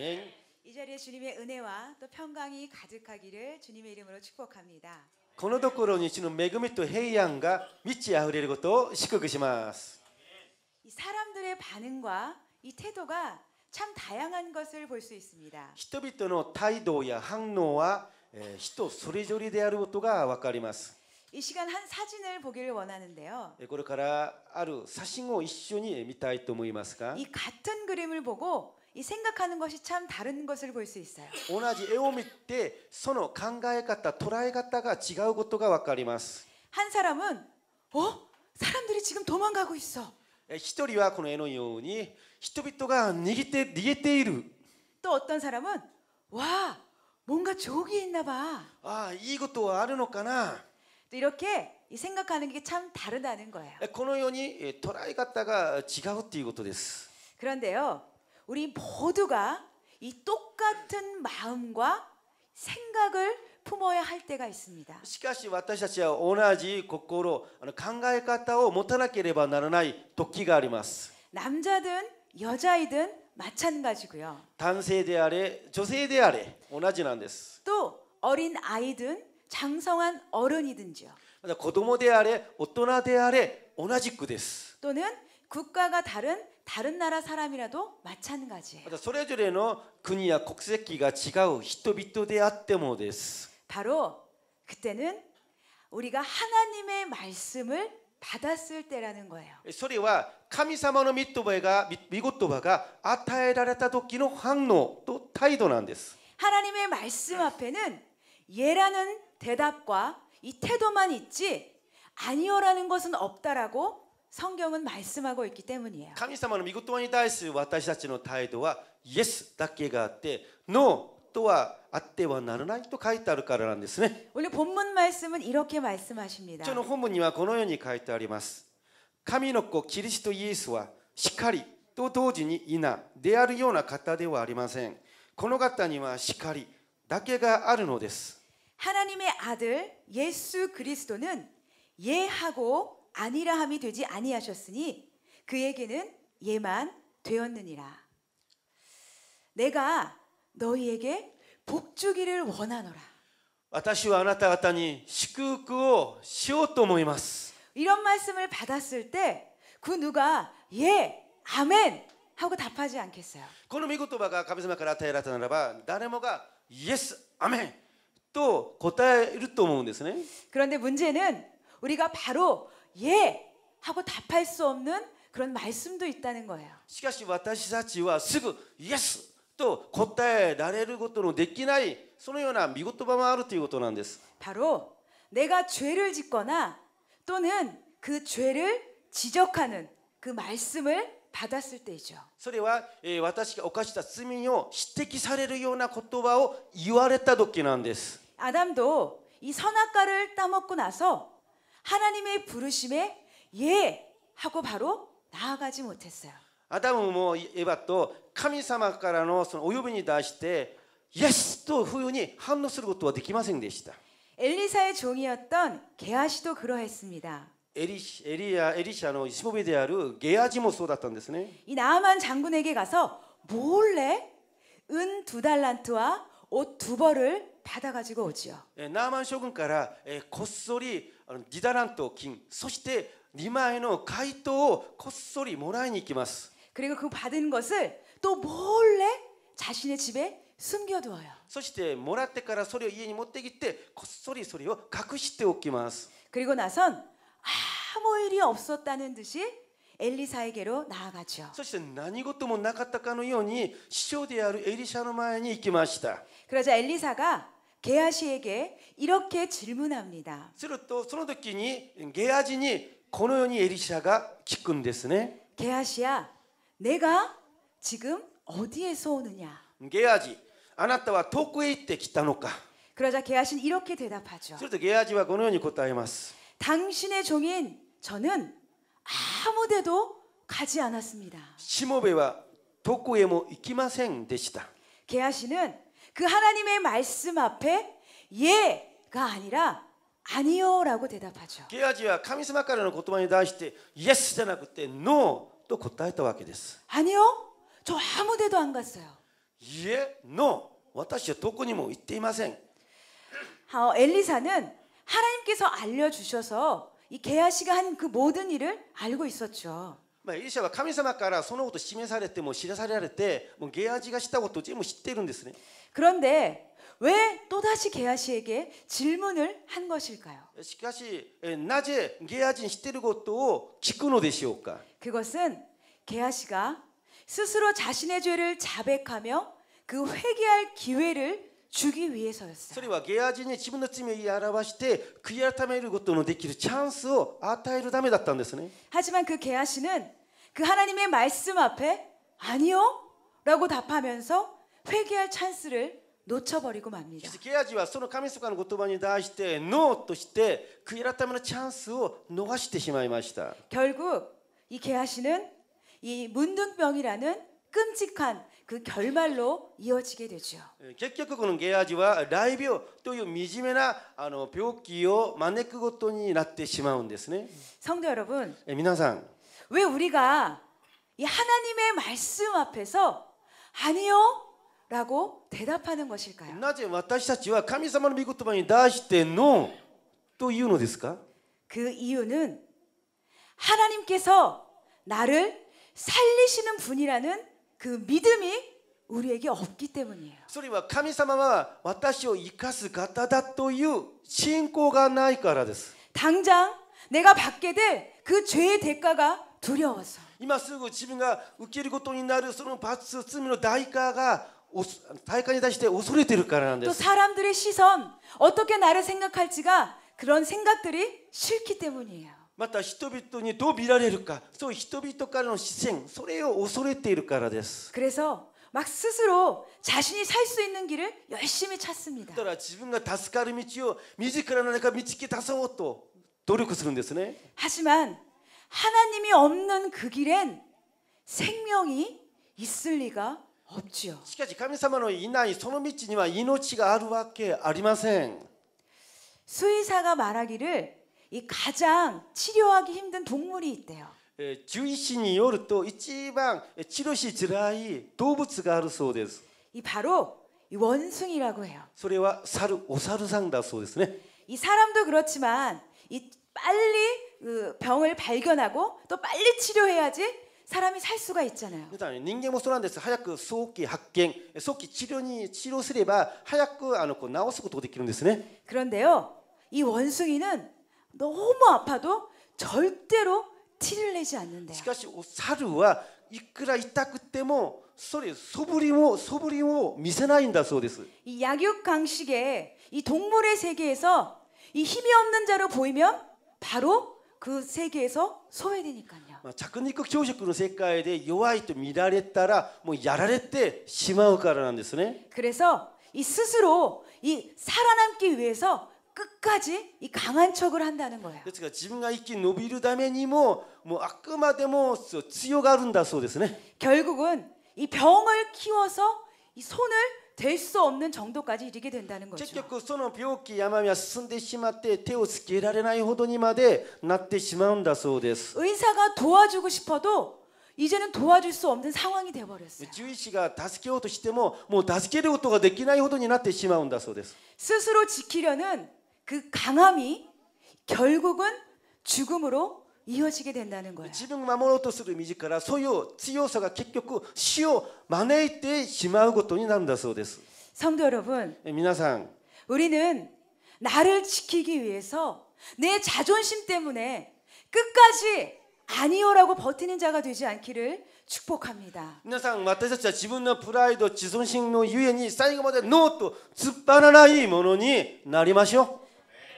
아멘이자리에주님의은혜와또평강이가득하기를주님의이름으로축복합니다このところに主の恵みと平安が満ち溢れることを祝福します。이사람들의반응과이태도가참다양한것을볼수있습니다人々の態度や反応は、えー、人それぞれであることがわかります。이시간한사진을보기를원하는데요これからある写真を一緒に見たいと思いますが이같은그림을보고이 생각하는 것이 참 다른 것을 볼 수 있어요. 同じ絵を見てその考え方捉え方が違うことがわかります한 사람은 어? 사람들이 지금 도망가고 있어. 一人はこの絵のように人々が逃げて逃げている또 어떤 사람은 와, 뭔가 조기 있나 봐. 아, 이것도 아르노까나. 또 이렇게 이 생각하는 게 참 다르다는 거예요. このように捉え方が違うっていうことです. 그런데요. 우리 모두가 이 똑같은 마음과 생각을 품어야 할 때가 있습니다. しかし私たちは同じ心あの考え方を持たなければならない時があります 남자든 여자이든 마찬가지고요. 男性であれ女性であれ同じなんです。또 어린 아이든 장성한 어른이든지요. 子供であれ大人であれ同じくです。또는 국가가 다른 다른 나라 사람이라도 마찬가지예요. それぞれの国や国籍が違う人々であってもです. 바로 그때는 우리가 하나님의 말씀을 받았을 때라는 거예요. それは神様の御言葉が与えられた時の反応と態度なんです. 하나님의 말씀 앞에는 예라는 대답과 이 태도만 있지 아니요라는 것은 없다라고 성경은말씀하고있기때문이에요神様の御言葉に対する私たちの態度は、Yes だけがあって、No とはあってはならないと書いてあるからなんですね。원래본문말씀은이렇게말씀하십니다ちょの本文はこのように書いてあります。神の子キリストイエスはしかりと同時にいなであるような方ではありません。この方にはしかりだけがあるのです。하나님의아들예수그리스도는예하고 아니라함이 되지 아니하셨으니 그에게는 예만 되었느니라. 내가 너희에게 복주기를 원하노라. 私はあなた方に祝福をしようと思います. 이런 말씀을 받았을 때 그 누가 예, 아멘 하고 답하지 않겠어요. この御言葉が神様から与えられたならば誰もがイエス 아멘 또答えると思うんですね. 그런데 문제는 우리가 바로 예 하고 답할 수 없는 그런 말씀도 있다는 거예요. しかし私たちはすぐ또 곧다에 나래를 것도로 내끼나이 소노요나 미고토바마하루 띠고토난데스. 바로 내가 죄를 짓거나 또는 그 죄를 지적하는 그 말씀을 받았을 때이죠. それは私が犯した罪を指摘されるような言葉を言われた時なんです. 예, 아담도 이 선악과를 따먹고 나서 하나님의 부르심에 예 하고 바로 나아가지 못했어요. 아담은 뭐예바또 하나님様からの お呼びに対して yes というふうに反応することはできませんでした. 엘리사의 종이었던 게아시도 그러했습니다. エ리エリアエリシャのしもべであるゲ아지もそうだったんですね이 나아만 장군에게 가서 몰래 은 두 달란트와 옷 두 벌을 받아 가지고 오지요. 예, 나아만将군からこっそり ディダラント金そして2万円の回答をこっそりもらいに行きます。그리고그받은것을또몰래자신의집에숨겨두어요そしてもらってからそれを家に持ってきてこっそりそれを隠しておきます그리고나선아무일이없었다는듯이엘리사에게로나아가そして何事もなかったかのように師匠であるエリシャの前に行きました그러자엘리사가 게하시에게 이렇게 질문합니다. するとその時にゲハシにこのようにエリシャが聞くんですね。 게하시야, 내가 지금 어디에서 오느냐? ゲハシ、あなたは遠くへ行ってきたのか。 그러자 게하시는 이렇게 대답하죠. するとゲハシはこのように答えます。 당신의 종인 저는 아무데도 가지 않았습니다. しもべは遠くへも行きませんでした。게하시는 그 하나님의 말씀 앞에 예가 아니라 아니요라고 대답하죠. 게하지와 카미스마카라는 고토만에 대해 예스じゃなくて no と答えたけです 아니요. 저 아무 데도 안 갔어요. 예, n 私はどこにも行っていません. 아, 엘리사는 하나님께서 알려 주셔서 이 게하시가 한 그 모든 일을 알고 있었죠. エリシャは神様からそのこと示されても知らされられてもうゲアジがしたことを全部知っているんですね。 뭐, 그런데 왜 또다시 게하시에게 질문을 한 것일까요? しかしなぜゲハ人知ってることを聞くのでし 그것은 게하시가 스스로 자신의 죄를 자백하며 그 회개할 기회를 주기 위해서였어요. それはゲハ人に自分の罪を表して悔い改めるこ르の도きるチャ찬스を아타るた다메다たんですね 하지만 그 게하시는 그 하나님의 말씀 앞에 아니요 라고 답하면서 회개할 찬스를 놓쳐버리고 맙니다. 그 결국 이 게하시는 이 문둥병이라는 끔찍한 그 결말로 이어지게 되죠. 결국 게하지와 라이병 또요 미지메나 병기를 마네크 고토니 나테 시마운데스네. 성도 여러분. 예, 미상왜 우리가 이 하나님의 말씀 앞에서 아니요 라고 대답하는 것일까요? なぜ私たちは神様の御言葉に出してのというのですか?그 이유는 하나님께서 나를 살리시는 분이라는 그 믿음이 우리에게 없기 때문이에요. それは神様は私を生かす方だという信仰がないからです. 당장 내가 받게 될 그 죄의 대가가 두려워서. 今すぐ自分が受けることになるその罰罪の代価が 大会に対し또 사람들의 시선, 어떻게 나를 생각할지가 그런 생각들이 싫기 때문이에요. また人々にどう見られるか、そう人々からの視線、それを恐れているからです。그래서막 스스로 자신이 살 수 있는 길을 열심히 찾습니다. 그러 자신이 助かる道を自らの中道찾아서と努力するんですね. 하지만 하나님이 없는 그 길엔 생명이 있을 리가 しかし神様のいないその道には命があるわけありません。 수의사가 말하기를 이 가장 치료하기 힘든 동물이 있대요. 獣医師によると一番治療しづらい動物があるそうです。이 바로 이 원숭이라고 해요. それは猿お猿さんだそうですね.이 사람도 그렇지만 이 빨리 그 병을 발견하고 또 빨리 치료해야지 사람이 살 수가 있잖아요. 그다음에 인간도 そうなんです早く早期発見早期治療に治療すれば早くあの고나治すことがで는るですね 그런데요. 이 원숭이는 너무 아파도 절대로 티를 내지 않는데요. しかし猿はいくら痛くてもそれ素振りも素振りを見せないんだそうです이 약육강식의 이 동물의 세계에서 이 힘이 없는 자로 보이면 바로 그 세계에서 소외되니까요. まあ、着肉朝食の世界で弱いと見られたらもうやられてしまうからなんですね。그래서이스스로이살아남기위해서끝까지이강한척을한다는거예요ですから自分が生き延びるためにももうあくまでも強がるんだそうですね。결국은이병을키워서이손을 될수 없는 정도까지 이르게 된다는 거죠. 結局その病気病みは進んでしまって手をつけられないほどにまでなってしまうんだそうです. 의사가 도와주고 싶어도 이제는 도와줄 수 없는 상황이 되어 버렸어요. 주의시가 助けようとしてももう助けることができないほどになってしまうんだそうです. 스스로 지키려는 그 강함이 결국은 죽음으로 이어지게 된다는 거예요. 自分を守ろうとする身力が소유強さが結局死を招いてしまうことになるんだそうです. 성도 여러분, 皆さん, 우리는 나를 지키기 위해서 내 자존심 때문에 끝까지 아니요라고 버티는 자가 되지 않기를 축복합니다. 皆さん私たちは自分のプライド自尊心のゆえに最後までノーと突っ張らないものになりましょう。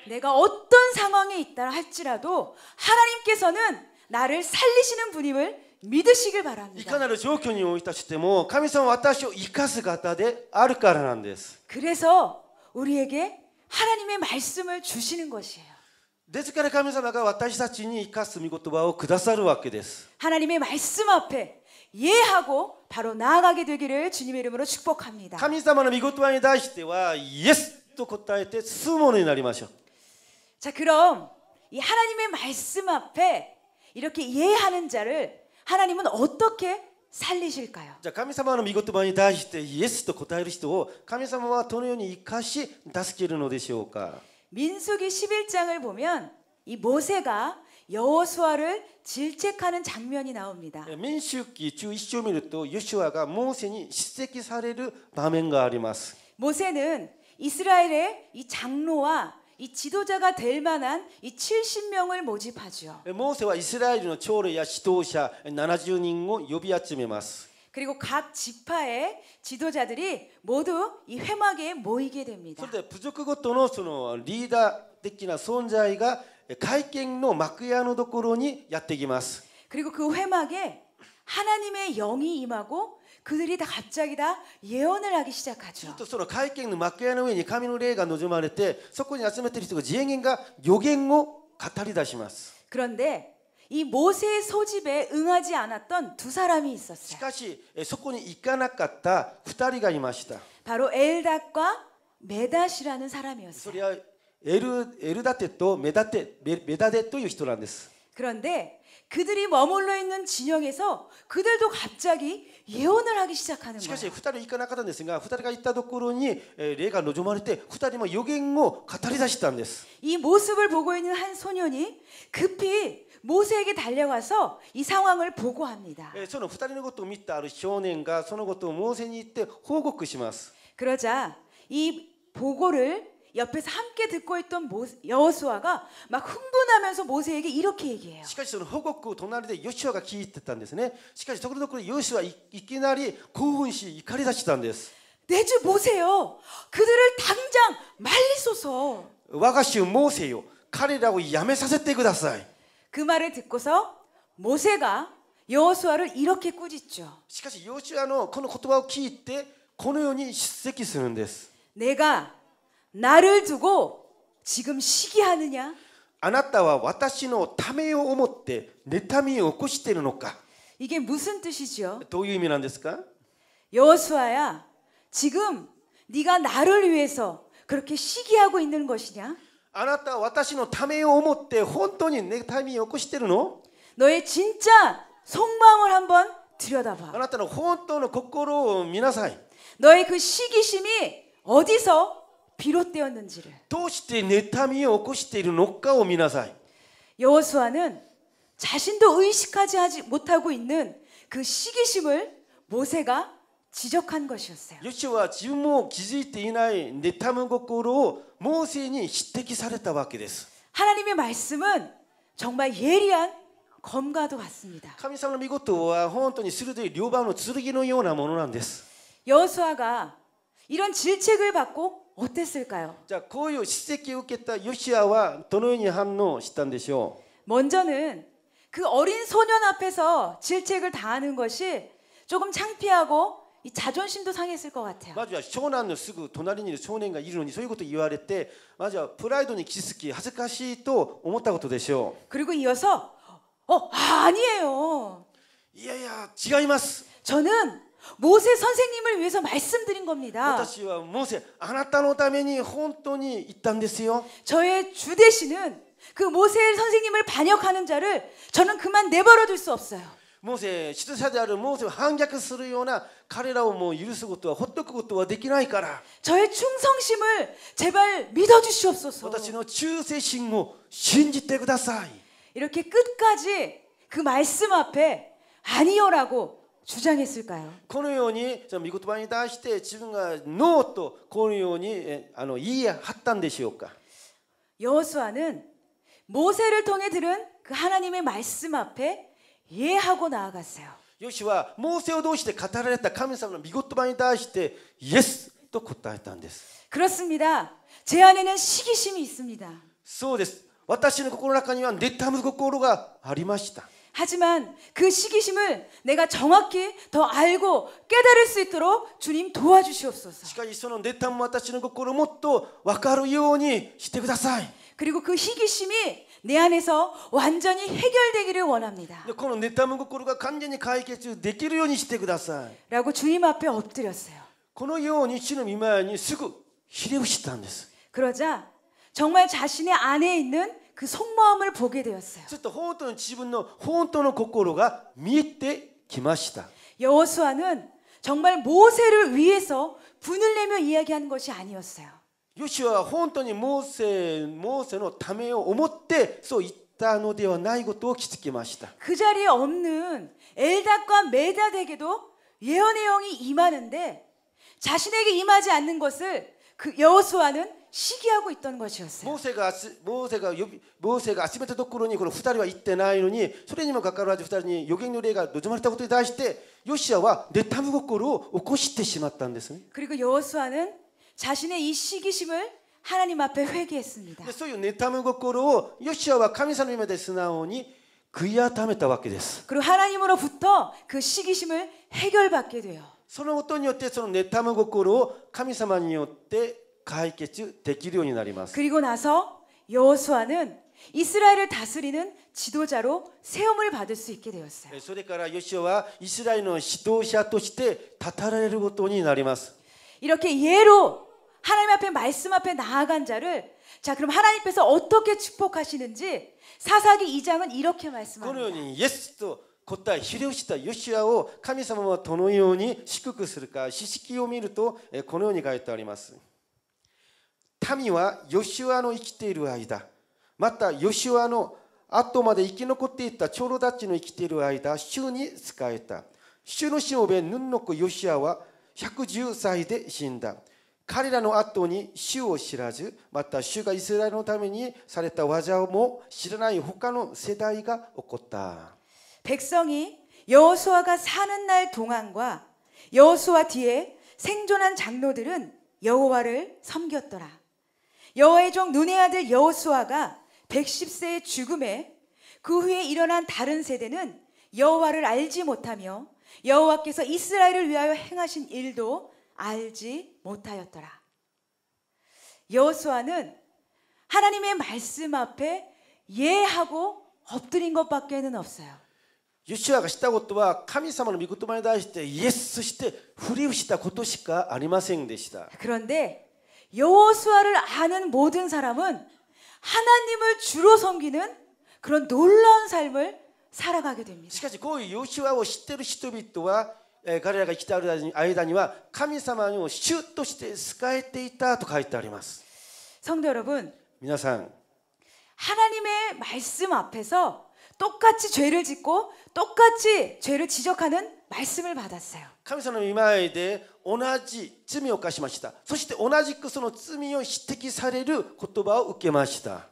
내가 어떤 상황에 있다 할지라도 하나님께서는 나를 살리시는 분임을 믿으시길 바랍니다. いかなる状況に応じたしても神様は私を生かす方であるからなんです。그래서 뭐 우리에게 하나님의 말씀을 주시는 것이에요. ですから神様が私たちに生かす御言葉をくださるわけです。 하나님의 말씀 앞에 예하고 바로 나아가게 되기를 주님의 이름으로 축복합니다. 神様の御言葉に対しては yes と答えて進むものになりましょう。 자, 그럼 이 하나님의 말씀 앞에 이렇게 예하는 자를 하나님은 어떻게 살리실까요? 자, 하나님은 이것に 対して yes と答える人を神様はどのように生かし助けるのでしょうか? 민수기 11장을 보면 이 모세가 여호수아를 질책하는 장면이 나옵니다. 예, 민수기 11장을 見ると 여호수아가 모세에 질책이される場面があります. 모세는 이스라엘의 이 장로와 이 지도자가 될 만한 이 70명을 모집하죠. 예, 모세와 이스라엘의 초래야 지도자 70명을 呼び集めます. 그리고 각 지파의 지도자들이 모두 이 회막에 모이게 됩니다. 그런데 부족고토의 리더的な 존재가 회견의 막야의 ところにやってきます. 그리고 그 회막에 하나님의 영이 임하고 그들이 다 갑자기 다 예언을 하기 시작하죠. ちょっとその会見の幕屋の上に神の霊が望まれてそこに集めている人が全員が予言を語り出します 그런데 이 모세의 소집에 응하지 않았던 두 사람이 있었어요. しかしそこに行かなかった2人がいました 바로 엘닷과 메닷이라는 사람이었어요. エルエルダテとメダテメメダテという人なんです。그런데 그들이 머물러 있는 진영에서 그들도 갑자기 예언을 하기 시작하는 거예요. しかし二人行かなかったんですが、二人が行ったところに霊が望まれて、二人も予言を語り出したんです。이 모습을 보고 있는 한 소년이 급히 모세에게 달려가서 이 상황을 보고합니다. その二人のことを見たある少年がそのことをモーセに言って報告します。 그러자 이 보고를 옆에서 함께 듣고 있던 여호수아가 막 흥분하면서 모세에게 이렇게 얘기해요. しかしその保護区隣でヨシュアが聞いてたんですね。しかしところどころヨシュアいきなり興奮し怒り出したんです。내 주 모세요. 그들을 당장 말리소서. 我が主 모세요. 彼らをやめさせてください.그 말을 듣고서 모세가 여호수아를 이렇게 꾸짖죠. しかしヨシュアのこの言葉を聞いてこのように叱責するんです。내가 나를 두고 지금 시기하느냐? あなたは私のためを思って妬みを起こしているのか 이게 무슨 뜻이죠? どういう意味なんですか 여호수아야, 지금 네가 나를 위해서 그렇게 시기하고 있는 것이냐? あなたは私のためを思って本当に妬みを起こしているの 너의 진짜 속마음을 한번 あ 들여다봐. なたの本当の心を見なさい。 너의 그 시기심이 어디서 비롯되었는지를 どうして妬みを起こしているのかを見なさい 여호수아는 자신도 의식하지 하지 못하고 있는 그 시기심을 모세가 지적한 것이었어요. ヨシュは自分も気づいていない妬む心をモーセに指摘されたわけです 하나님의 말씀은 정말 예리한 검과도 같습니다. 神様の御事は本当に鋭い両刃の剣のようなものなんです 여호수아가 이런 질책을 받고 어땠을까요? 자, 고유 시세기 웃겠다 요시아와 도노니 한노し단데でし 먼저는 그 어린 소년 앞에서 질책을 다하는 것이 조금 창피하고 이 자존심도 상했을 것 같아요. 맞아. 쇼난의 쓰고 도나리니 소년과 이르노니 소이 것도 이와레때 맞아. 프라이드니 기스키 하즈카시또 오모타 것도 되시오. 그리고 이어서 어 아니에요. 이야야, 지가이마스. 저는 모세 선생님을 위해서 말씀드린 겁니다. 모세, 아나타노たのために本当に言った 저의 주 대신은 그 모세 선생님을 반역하는 자를 저는 그만 내버려 둘 수 없어요. 모세 시도자で 모세를 反逆するような彼らを뭐う許すことはほっとくことはできないから 저의 충성심을 제발 믿어 주시옵소서. 私の忠誠心を信じてください. 이렇게 끝까지 그 말씀 앞에 아니요라고 주장했을까요? このように御言葉に対して自分がノーとこのようにあの言い張ったんでしょうか? 여호수아는 모세를 통해 들은 그 하나님의 말씀 앞에 예하고 나아갔어요. 요시와 모세를 통해 語られた神様の御言葉に対して yes と答えたんです. 그렇습니다. 제 안에는 시기심이 있습니다. そうです.私の心の中には妬む心がありました。 하지만 그 시기심을 내가 정확히 더 알고 깨달을 수 있도록 주님 도와주시옵소서. しかしその妬み私の心もっと分かるようにしてください. 그리고 그 시기심이 내 안에서 완전히 해결되기를 원합니다. この妬む心が完全に解決できるようにしてください.라고 주님 앞에 엎드렸어요. このように主の御前にすぐひれ伏したんです. 그러자 정말 자신의 안에 있는 그 속마음을 보게 되었어요. 여호수아는 정말 모세를 위해서 분을 내며 이야기한 것이 아니었어요. 요시와 本当にモーセモーセのためを思ってそう言ったのではないことを気그 자리에 없는 엘닷과 메닷에게도 예언의 영이 임하는데 자신에게 임하지 않는 것을 그 여호수아는 시기하고 있던 것이었어요. 모세가 모세가 모세가 아시멘트 도꾸로니 그런 후다리와 이때 나이로니 소리님은 가까로하지 후다리니 요객노래가 노점하다고 또 다시 때 요시아와 내 타무고꾸로 오코시테 심었다는데서. 그리고 여호수아는 자신의 이 시기심을 하나님 앞에 회개했습니다. 소유 내 타무고꾸로 요시아와 카미님에 대스나오니 그야 담했다 받게 됐어. 그리고 하나님으로부터 그 시기심을 해결받게 돼요. そのことによってその妬む心を神様によって 解決できるようになります。그리고나서여호수아는 이스라엘을 다스리는 지도자로 세움을 받을 수 있게 되었어요. それからヨシュアはイスラエルの指導者として立たれることになります. 이렇게 예로 하나님 앞에 말씀 앞에 나아간 자를 자 그럼 하나님께서 어떻게 축복하시는지 사사기 2장은 이렇게 말씀합니다. 答え、ひれをしたヨシアを神様はどのように祝福するか、詩式を見ると、このように書いてあります。民はヨシュアの生きている間、またヨシュアの後まで生き残っていた長老たちの生きている間、主に仕えた。主のしもべヌンノコヨシアは110歳で死んだ。彼らの後に主を知らず、また主がイスラエルのためにされた技も知らない他の世代が起こった。백성이여ー수아가사는날동안과여호수아뒤에생존한장로들은여호와를섬겼더라 여호와의 종 눈의 아들 여호수아가 110세의 죽음에 그 후에 일어난 다른 세대는 여호와를 알지 못하며 여호와께서 이스라엘을 위하여 행하신 일도 알지 못하였더라. 여호수아는 하나님의 말씀 앞에 예하고 엎드린 것밖에는 없어요. ヨシュアがしたことは神様の御言葉に対してイエスそ시て 후리우시다 こ도시か아니마せんでした그런데 여호수아를 아는 모든 사람은 하나님을 주로 섬기는 그런 놀라운 삶을 살아가게 됩니다. しかしこういうヨシワを知ってる人々は彼らが来た間には神様に主として仕えていたと書いてあります 그 성도 여러분, 皆さん 하나님의 말씀 앞에서 똑같이 죄를 짓고 똑같이 죄를 지적하는 말씀을 받았어요. 하나님의 이마에 대해 同じ罪を犯しました。そして同じくその罪を指摘される言葉を受けました。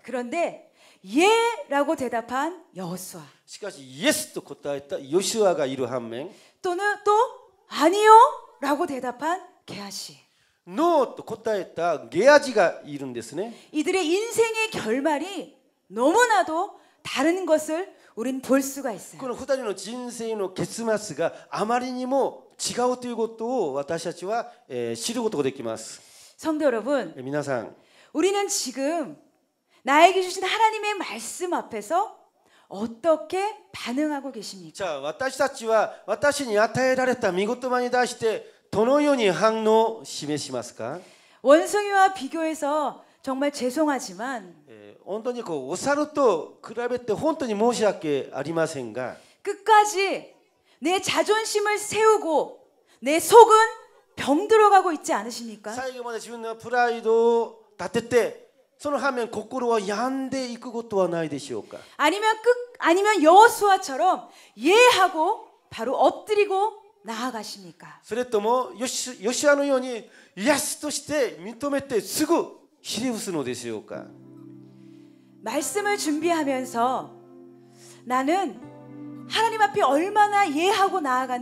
しかしイエスと答えたヨシュアがいる反面또는또아니요라고대답한게ノーと答えたゲアジがいるんですね。이들의인생의결말이너무나도다른것을우린볼수가있어요この二人の人生の結末があまりにも 違うということを私たちは、えー、知ることができます。성도여러 분、 皆さん우리는지금나에게주신하나님의말씀앞에서 어떻게 반응하고 계십니까? 자, 私たちは私に与えられた御言葉に対してどのように反応を示しますか? 원숭이와 비교해서 정말 죄송하지만 本当にこうお猿と比べて本当に申し訳ありませんが 끝까지 내 자존심을 세우고 내 속은 병들어가고 있지 않으십니까? 最後まで自分のプライドを立ててその反面心は病んでいくことはないでしょうか 아니면 끝 아니면 여호수아처럼 예하고 바로 엎드리고 나아가십니까? それともヨシアのように癒しとして認めてすぐひれ伏すのでしょうか? 말씀을 준비하면서 나는 하나님 앞에 얼마나 예하고 나아갔는지를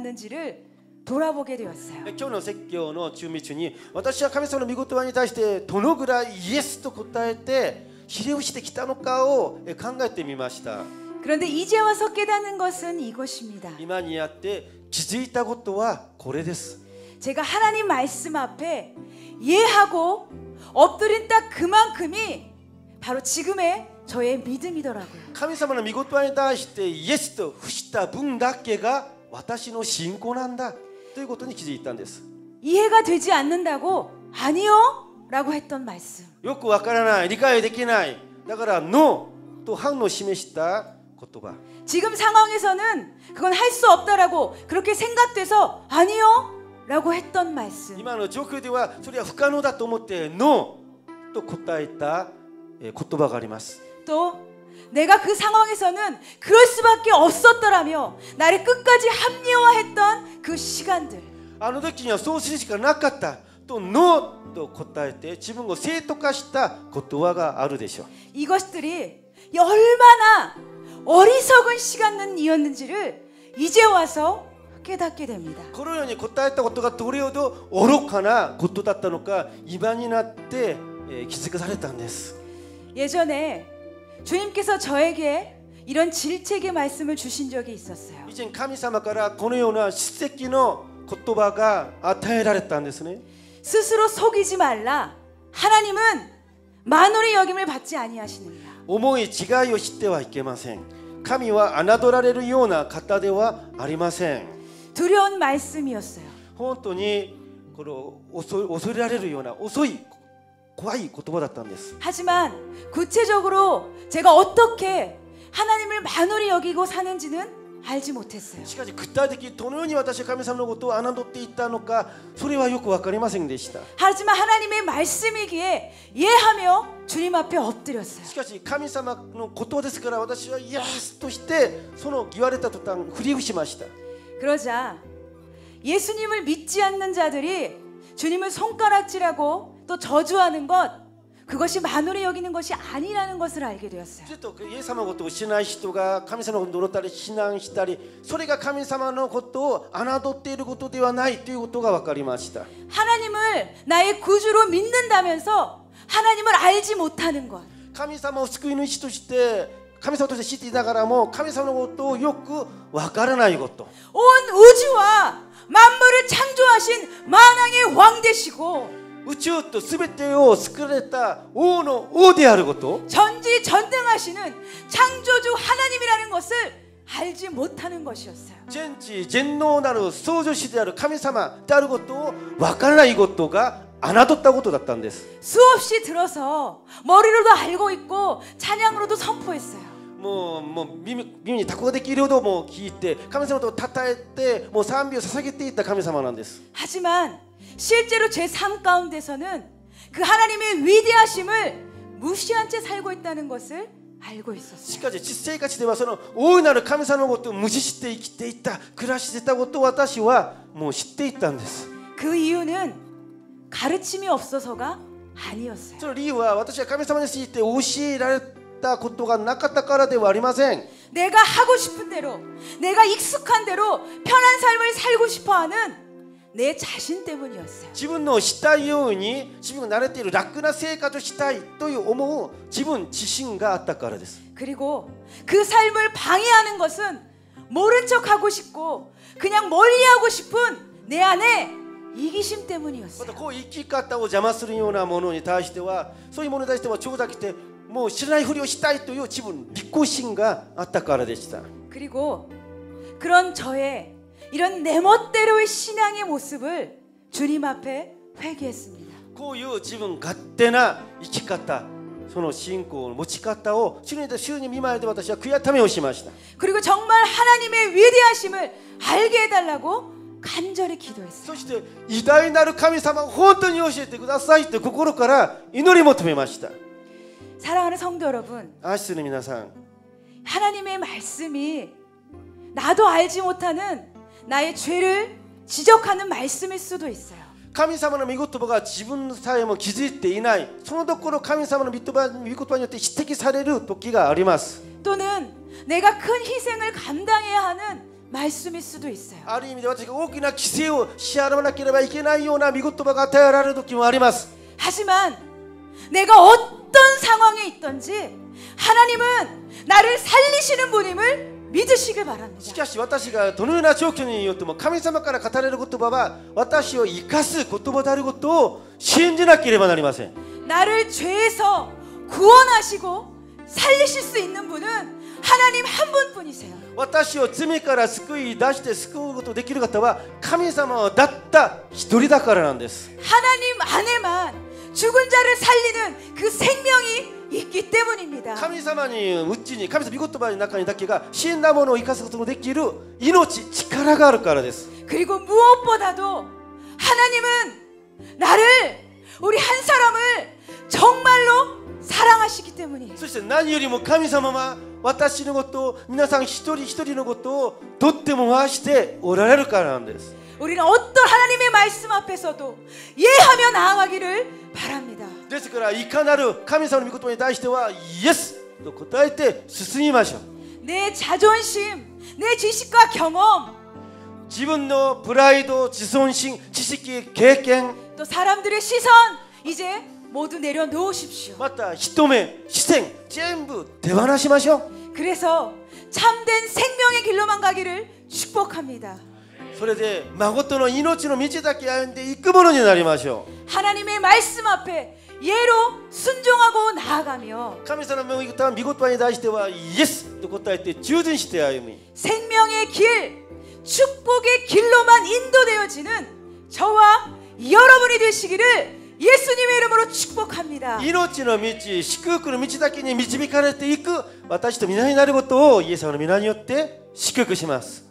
돌아보게 되었어요. 今日の説教の中道に私は神様の御言葉に対してどのぐらいイエスと答えてひれ伏してきたのかを考えてみました 네, 네 예, 그런데 이제 와서 깨닫는 것은 이것입니다. 今にやって気づいたことはこれです 제가 하나님 말씀 앞에 예하고 엎드린 딱 그만큼이 바로 지금의 저의 믿음이더라고요. 神様の御言葉に対してイエスと伏した分だけが私の信仰なんだということに気づいたんです 이해가 되지 않는다고 아니요라고 했던 말씀. よくわからない理解できないだからノ o 또 항로 示した言葉. 지금 상황에서는 그건 할 수 없다라고 그렇게 생각돼서 아니요라고 했던 말씀. 今の状況ではそれは不可能だと思ってノ o と答えた言葉があります。또 내가 그 상황에서는 그럴 수밖에 없었더라며 나를 끝까지 합리화했던 그 시간들. あの時にはそうするしかなかったと「no」と答えて自分を正当化した言葉があるでしょう 아, 이것들이 얼마나 어리석은 시간이었는지를 이제 와서 깨닫게 됩니다. 그러니 고타했던 것도가 도리어도 오록하나 것도 닿다の까 이반이 났대 예, 기습가 살았다는 데스. 예전에 주님께서 저에게 이런 질책의 말씀을 주신 적이 있었어요. 以前神様からこのような叱責の言葉が与えられたんですね。 스스로 속이지 말라. 하나님은 만월의 여김을 받지 아니하시느니라. 思い違いを知ってはいけません。神は侮られるような方ではありません。 두려운 말씀이었어요. 本当にこれを恐れられるような遅い 怖い言葉だったんです。하지만구체적으로제가어떻게하나님을만홀히여기고사는지는알지못했어요しかし具体的にどのように私は神様のことを侮っていったのか、それはよくわかりませんでした。하지만하나님의말씀이기에이해하며주님앞에엎드렸어요しかし神様の言葉ですから私はイエスとしてその言われた途端振り伏しました。그러자예수님을믿지않는자들이주님을손가락질하고 또 저주하는 것 그것이 만으로 여기는 것이 아니라는 것을 알게 되었어요. と神様のことを信頼し人が神様のことを侮っていることではないということが分かりました 하나님을 나의 구주로 믿는다면서 하나님을 알지 못하는 것. 神様を救い主として神様として知っていながらも神様のことをよくわからないこと。온 우주와 만물을 창조하신 만왕의 왕되시고 우宇宙と全て오作られた오の오であること전지전능하시는창조주하나님이라는것을 알지 못하는 것이었어요. 전지 전노나루 소조시대하루 카미사마 따르 것도 와깔라 이것도가 안아뒀다고도 났다는 데스. 수없이 들어서 머리로도 알고 있고 찬양으로도 선포했어요. もうもう耳にこができるほども聞いて神様とたえてもう賛美を捧げていた神様なんです。하지만실제로제삶가운데서는그하나님의위대하심을무시한채살고있다는것을알고있었어요しかし実生活ではその大いなる神様のことを無視して生きていた暮らしていたことを私はもう知っていたんです。그이유는가르침이없어서가아니었어요その理由は私は神様について教えられったことがなかったからではありません。 내가 하고 싶은 대로, 내가 익숙한 대로 편한 삶을 살고 싶어하는 내 자신 때문이었어요. 自分のしたいように自分が慣れている楽な生活をしたいという思う自分自身があったからです. 그리고 그 삶을 방해하는 것은 모른 척하고 싶고 그냥 멀리하고 싶은 내 안에 이기심 때문이었어요. またこう生き方を邪魔するようなものに対してはそういうものに対しては超だけてもう知らないふりをしたいという自分利己心があったからでした。 그리고 그런 저의 이런 내 멋대로의 신앙의 모습을 주님 앞에 회개했습니다. こういう自分勝手な生き方、その信仰の持ち方を主に主に見舞いで私は悔い改めをしました。 그리고 정말 하나님의 위대하심을 알게 해달라고 간절히 기도했어요. そして偉大なる神様を本当に教えてくださいと心から祈り求めました。 사랑하는 성도 여러분, 愛する皆さん、 하나님의 말씀이 나도 알지 못하는 나의 죄를 지적하는 말씀일 수도 있어요. 神様の御言葉が自分さえも気づいていない、そのところ神様の御言葉によって指摘される時があります。 또는 내가 큰 희생을 감당해야 하는 말씀일 수도 있어요. ある意味で私が大きな規制を支払わなければいけないような御言葉が与えられる時もあります。 하지만 내가 어떤 어떤 상황에 있든지 하나님은 나를 살리시는 분임을 믿으시길 바랍니다. しかし私がどのような状況によっても神様から語られる言葉は私を生かす言葉であることを信じなければなりません 나를 죄에서 구원하시고 살리실 수 있는 분은 하나님 한 분뿐이세요. 私を罪から救い出して救うことできる方は神様だった一人だからなんです。하나님 안에만 죽은 자를 살리는 그 생명이 있기 때문입니다. 神様に打ちに神様いくつまでに中にだけが死んだものを生かすことのできる命力があるからです 그리고 무엇보다도 하나님은 나를 우리 한 사람을 정말로 사랑하시기 때문이에요. そして何よりも神様は私のこと皆さん一人一人のことをとっても愛しておられるからなんです。 우리는 어떤 하나님의 말씀 앞에서도 예하며 나아가기를 바랍니다. ですからいかなる神様の御言葉に対しては答えて進みましょう내 그 자존심, 내 지식과 경험 自分のプライド、自尊心、知識、経験또 사람들의 시선 이제 모두 내려놓으십시오. 맞다. 히토메, 희생, 전부 대화하시마시 그래서 참된 생명의 길로만 가기를 축복합니다. それで誠の命の道だけ歩んでいくものになりましょう。하나님의말씀앞에 예로 순종하고 나아가며 미국반에 대해서와 예스! 또 고타에 주전시대 아유미 생명의 길, 축복의 길로만 인도되어지는 저와 여러분이 되시기를 예수님의 이름으로 축복합니다. 이노치의 미치, 시크크의 미치だけに導かれていく私と皆になることをイエス様の皆によって祝福します。